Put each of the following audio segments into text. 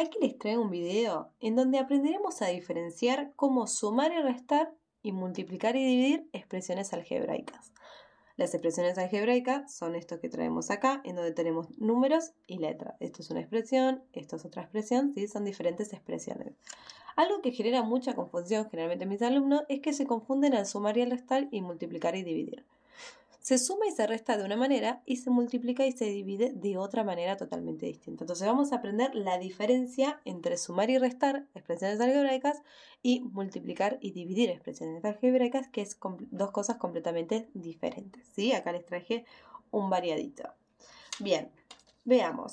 Aquí les traigo un video en donde aprenderemos a diferenciar cómo sumar y restar y multiplicar y dividir expresiones algebraicas. Las expresiones algebraicas son estos que traemos acá, en donde tenemos números y letras. Esto es una expresión, esto es otra expresión, ¿sí? son diferentes expresiones. Algo que genera mucha confusión generalmente en mis alumnos es que se confunden al sumar y al restar y multiplicar y dividir se suma y se resta de una manera y se multiplica y se divide de otra manera totalmente distinta. Entonces vamos a aprender la diferencia entre sumar y restar expresiones algebraicas y multiplicar y dividir expresiones algebraicas, que es dos cosas completamente diferentes. ¿sí? Acá les traje un variadito. Bien, veamos.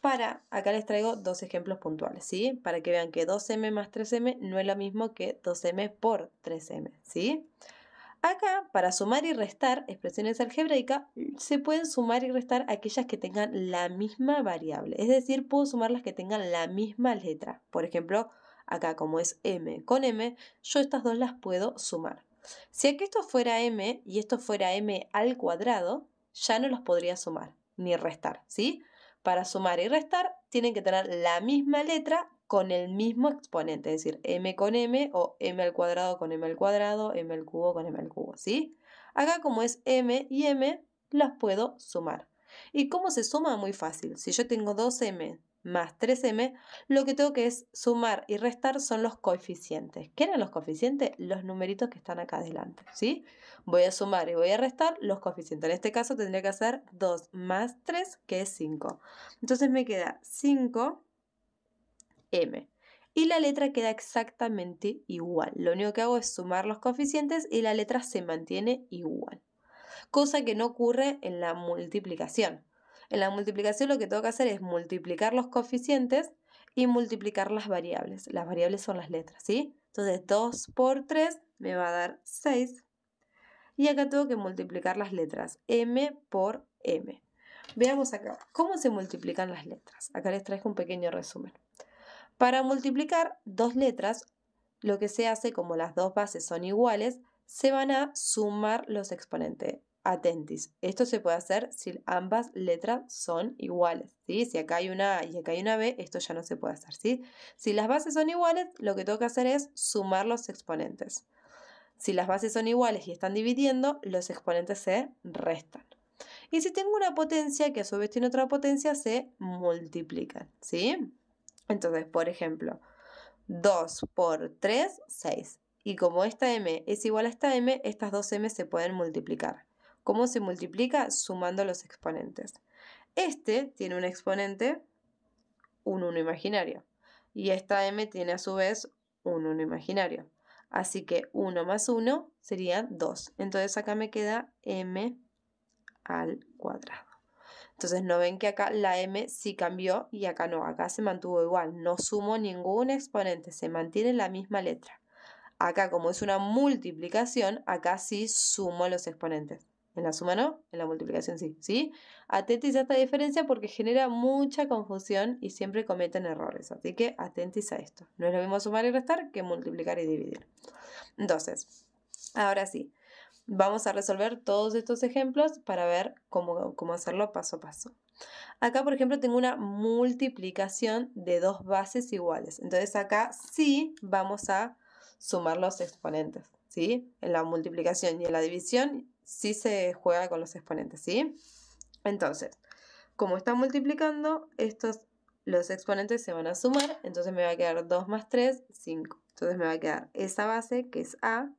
Para, acá les traigo dos ejemplos puntuales, ¿sí? Para que vean que 2m más 3m no es lo mismo que 2m por 3m, ¿sí? sí Acá, para sumar y restar expresiones algebraicas, mm, se pueden sumar y restar aquellas que tengan la misma variable. Es decir, puedo sumar las que tengan la misma letra. Por ejemplo, acá como es m con m, yo estas dos las puedo sumar. Si aquí esto fuera m y esto fuera m al cuadrado, ya no las podría sumar ni restar, ¿sí? Para sumar y restar tienen que tener la misma letra con el mismo exponente, es decir, m con m o m al cuadrado con m al cuadrado, m al cubo con m al cubo, ¿sí? Acá como es m y m, las puedo sumar. ¿Y cómo se suma? Muy fácil. Si yo tengo 2m más 3m, lo que tengo que es sumar y restar son los coeficientes. ¿Qué eran los coeficientes? Los numeritos que están acá adelante, ¿sí? Voy a sumar y voy a restar los coeficientes. En este caso tendría que hacer 2 más 3, que es 5. Entonces me queda 5 m. Y la letra queda exactamente igual. Lo único que hago es sumar los coeficientes y la letra se mantiene igual. Cosa que no ocurre en la multiplicación. En la multiplicación lo que tengo que hacer es multiplicar los coeficientes y multiplicar las variables. Las variables son las letras, ¿sí? Entonces 2 por 3 me va a dar 6. Y acá tengo que multiplicar las letras m por m. Veamos acá cómo se multiplican las letras. Acá les traigo un pequeño resumen. Para multiplicar dos letras, lo que se hace como las dos bases son iguales, se van a sumar los exponentes. Atentis, esto se puede hacer si ambas letras son iguales, Si acá hay una A y acá hay una B, esto ya no se puede hacer, Si las bases son iguales, lo que tengo que hacer es sumar los exponentes. Si las bases son iguales y están dividiendo, los exponentes se restan. Y si tengo una potencia que a su vez tiene otra potencia, se multiplican, ¿sí? Entonces, por ejemplo, 2 por 3, 6. Y como esta m es igual a esta m, estas dos m se pueden multiplicar. ¿Cómo se multiplica? Sumando los exponentes. Este tiene un exponente, un 1 imaginario. Y esta m tiene a su vez un 1 imaginario. Así que 1 más 1 sería 2. Entonces acá me queda m al cuadrado. Entonces no ven que acá la m sí cambió y acá no, acá se mantuvo igual, no sumo ningún exponente, se mantiene la misma letra. Acá como es una multiplicación, acá sí sumo los exponentes. En la suma no, en la multiplicación sí, ¿sí? Atentis a esta diferencia porque genera mucha confusión y siempre cometen errores. Así que atentiza a esto. No es lo mismo sumar y restar que multiplicar y dividir. Entonces, ahora sí, Vamos a resolver todos estos ejemplos para ver cómo, cómo hacerlo paso a paso. Acá, por ejemplo, tengo una multiplicación de dos bases iguales. Entonces acá sí vamos a sumar los exponentes, ¿sí? En la multiplicación y en la división sí se juega con los exponentes, ¿sí? Entonces, como está multiplicando, estos, los exponentes se van a sumar, entonces me va a quedar 2 más 3, 5. Entonces me va a quedar esa base que es A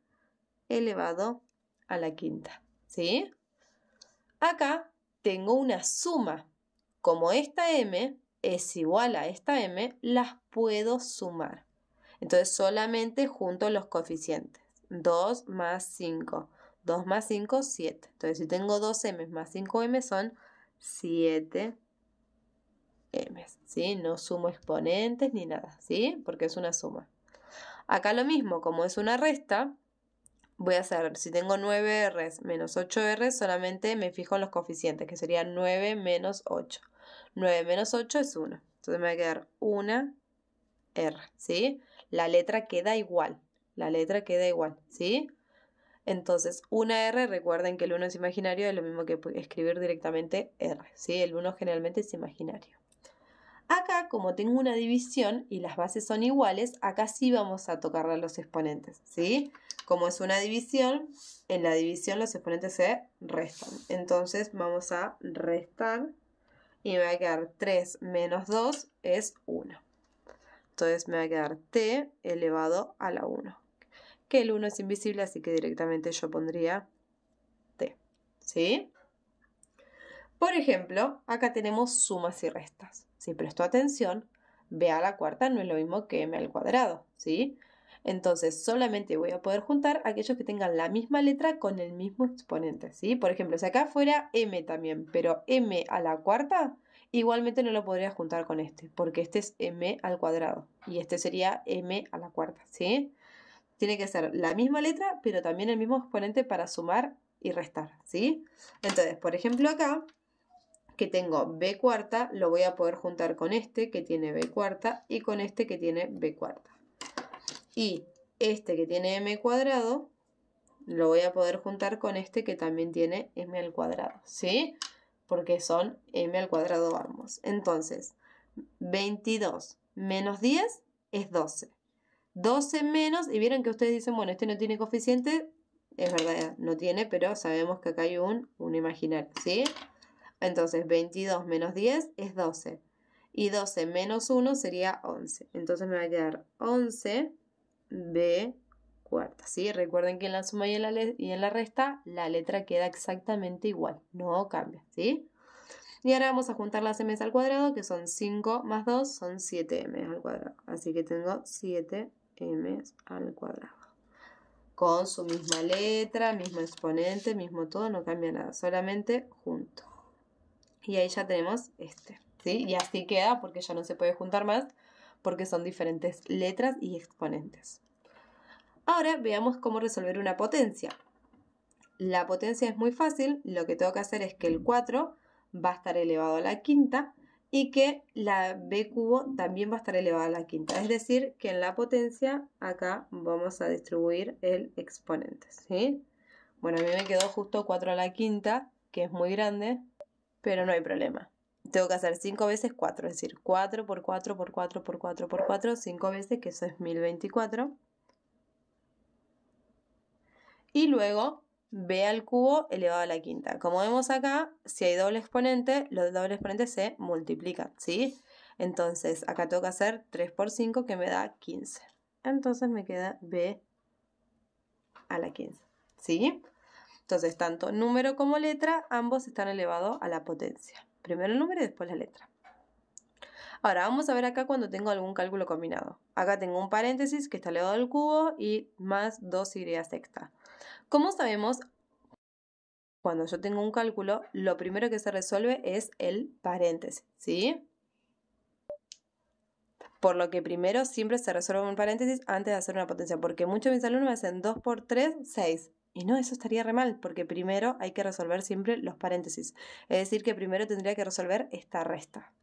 elevado a la quinta. ¿Sí? Acá tengo una suma. Como esta m es igual a esta m, las puedo sumar. Entonces solamente junto los coeficientes. 2 más 5. 2 más 5, 7. Entonces si tengo 2m más 5m son 7m. ¿sí? No sumo exponentes ni nada, ¿sí? Porque es una suma. Acá lo mismo, como es una resta, voy a hacer, si tengo 9 r menos 8 R, solamente me fijo en los coeficientes, que sería 9 menos 8. 9 menos 8 es 1. Entonces me va a quedar 1 R, ¿sí? La letra queda igual. La letra queda igual, ¿sí? Entonces, 1 R, recuerden que el 1 es imaginario, es lo mismo que escribir directamente R, ¿sí? El 1 generalmente es imaginario. Acá, como tengo una división y las bases son iguales, acá sí vamos a tocar a los exponentes, ¿sí? como es una división, en la división los exponentes se restan. Entonces vamos a restar y me va a quedar 3 menos 2 es 1. Entonces me va a quedar t elevado a la 1. Que el 1 es invisible, así que directamente yo pondría t. ¿Sí? Por ejemplo, acá tenemos sumas y restas. Si presto atención, b a la cuarta no es lo mismo que m al cuadrado. ¿Sí? Entonces, solamente voy a poder juntar aquellos que tengan la misma letra con el mismo exponente, ¿sí? Por ejemplo, si acá fuera m también, pero m a la cuarta, igualmente no lo podría juntar con este, porque este es m al cuadrado y este sería m a la cuarta, ¿sí? Tiene que ser la misma letra, pero también el mismo exponente para sumar y restar, ¿sí? Entonces, por ejemplo, acá que tengo b cuarta, lo voy a poder juntar con este que tiene b cuarta y con este que tiene b cuarta. Y este que tiene m cuadrado lo voy a poder juntar con este que también tiene m al cuadrado, ¿sí? Porque son m al cuadrado ambos. Entonces, 22 menos 10 es 12. 12 menos, y vieron que ustedes dicen, bueno, este no tiene coeficiente, es verdad, no tiene, pero sabemos que acá hay un, un imaginario, ¿sí? Entonces, 22 menos 10 es 12. Y 12 menos 1 sería 11. Entonces me va a quedar 11 B cuarta. ¿sí? Recuerden que en la suma y en la, resta la letra queda exactamente igual, no cambia. ¿sí? Y ahora vamos a juntar las m al cuadrado, que son 5 más 2, son 7m al cuadrado. Así que tengo 7m al cuadrado. Con su misma letra, mismo exponente, mismo todo, no cambia nada, solamente junto. Y ahí ya tenemos este. ¿sí? Y así queda porque ya no se puede juntar más porque son diferentes letras y exponentes. Ahora veamos cómo resolver una potencia. La potencia es muy fácil, lo que tengo que hacer es que el 4 va a estar elevado a la quinta y que la b cubo también va a estar elevada a la quinta. Es decir, que en la potencia acá vamos a distribuir el exponente. ¿sí? Bueno, a mí me quedó justo 4 a la quinta, que es muy grande, pero no hay problema tengo que hacer 5 veces 4, es decir, 4 por 4 por 4 por 4 por 4, 5 veces, que eso es 1024. Y luego b al cubo elevado a la quinta. Como vemos acá, si hay doble exponente, los dobles exponentes se multiplican, ¿sí? Entonces, acá tengo que hacer 3 por 5 que me da 15. Entonces me queda b a la 15, ¿sí? Entonces, tanto número como letra, ambos están elevados a la potencia. Primero el número y después la letra. Ahora, vamos a ver acá cuando tengo algún cálculo combinado. Acá tengo un paréntesis que está al cubo y más 2y sexta. Como sabemos, cuando yo tengo un cálculo, lo primero que se resuelve es el paréntesis, ¿sí? Por lo que primero siempre se resuelve un paréntesis antes de hacer una potencia, porque muchos de mis alumnos me hacen 2 por 3, 6. Y no, eso estaría re mal, porque primero hay que resolver siempre los paréntesis. Es decir, que primero tendría que resolver esta resta.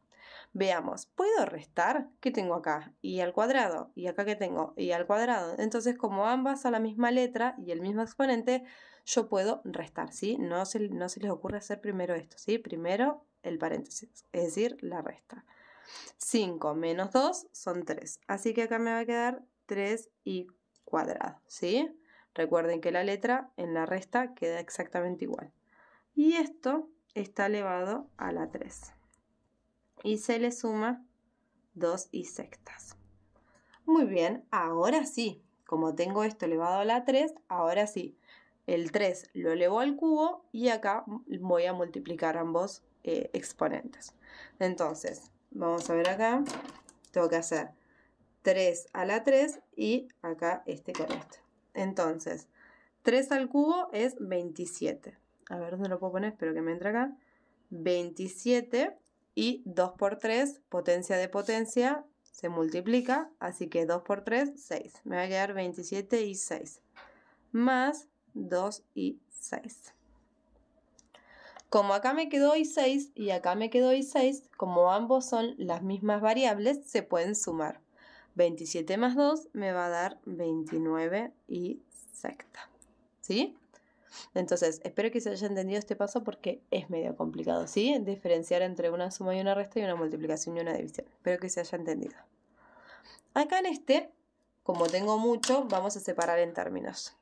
Veamos, ¿puedo restar? ¿Qué tengo acá? Y al cuadrado. ¿Y acá qué tengo? Y al cuadrado. Entonces, como ambas a la misma letra y el mismo exponente, yo puedo restar, ¿sí? No se, no se les ocurre hacer primero esto, ¿sí? Primero el paréntesis, es decir, la resta. 5 menos 2 son 3. Así que acá me va a quedar 3 y cuadrado, ¿sí? Recuerden que la letra en la resta queda exactamente igual. Y esto está elevado a la 3. Y se le suma 2 y sextas. Muy bien, ahora sí, como tengo esto elevado a la 3, ahora sí, el 3 lo elevo al cubo y acá voy a multiplicar ambos eh, exponentes. Entonces, vamos a ver acá, tengo que hacer 3 a la 3 y acá este con este. Entonces, 3 al cubo es 27. A ver dónde lo puedo poner, espero que me entre acá. 27 y 2 por 3, potencia de potencia, se multiplica, así que 2 por 3, 6. Me va a quedar 27 y 6. Más 2 y 6. Como acá me quedó y 6 y acá me quedó y 6, como ambos son las mismas variables, se pueden sumar. 27 más 2 me va a dar 29 y sexta. ¿Sí? Entonces, espero que se haya entendido este paso porque es medio complicado, ¿sí? Diferenciar entre una suma y una resta y una multiplicación y una división. Espero que se haya entendido. Acá en este, como tengo mucho, vamos a separar en términos.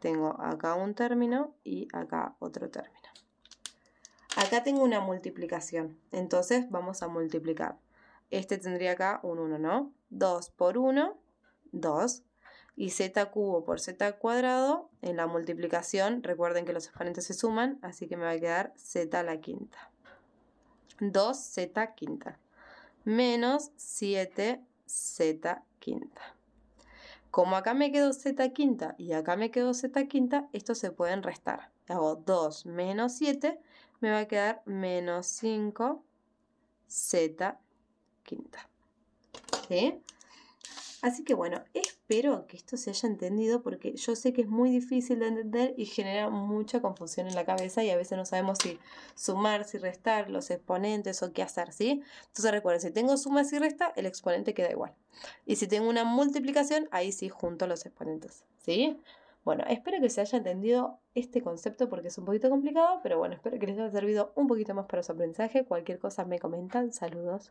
Tengo acá un término y acá otro término. Acá tengo una multiplicación, entonces vamos a multiplicar este tendría acá un 1, ¿no? 2 por 1, 2. Y z cubo por z cuadrado, en la multiplicación, recuerden que los exponentes se suman, así que me va a quedar z a la quinta. 2z quinta menos 7z quinta. Como acá me quedó z quinta y acá me quedó z quinta, estos se pueden restar. Hago 2 menos 7, me va a quedar menos 5z quinta. Así que bueno, espero que esto se haya entendido porque yo sé que es muy difícil de entender y genera mucha confusión en la cabeza y a veces no sabemos si sumar, si restar los exponentes o qué hacer, ¿sí? Entonces recuerden, si tengo suma y resta, el exponente queda igual. Y si tengo una multiplicación, ahí sí junto los exponentes, ¿sí? Bueno, espero que se haya entendido este concepto porque es un poquito complicado, pero bueno, espero que les haya servido un poquito más para su aprendizaje. Cualquier cosa me comentan. Saludos.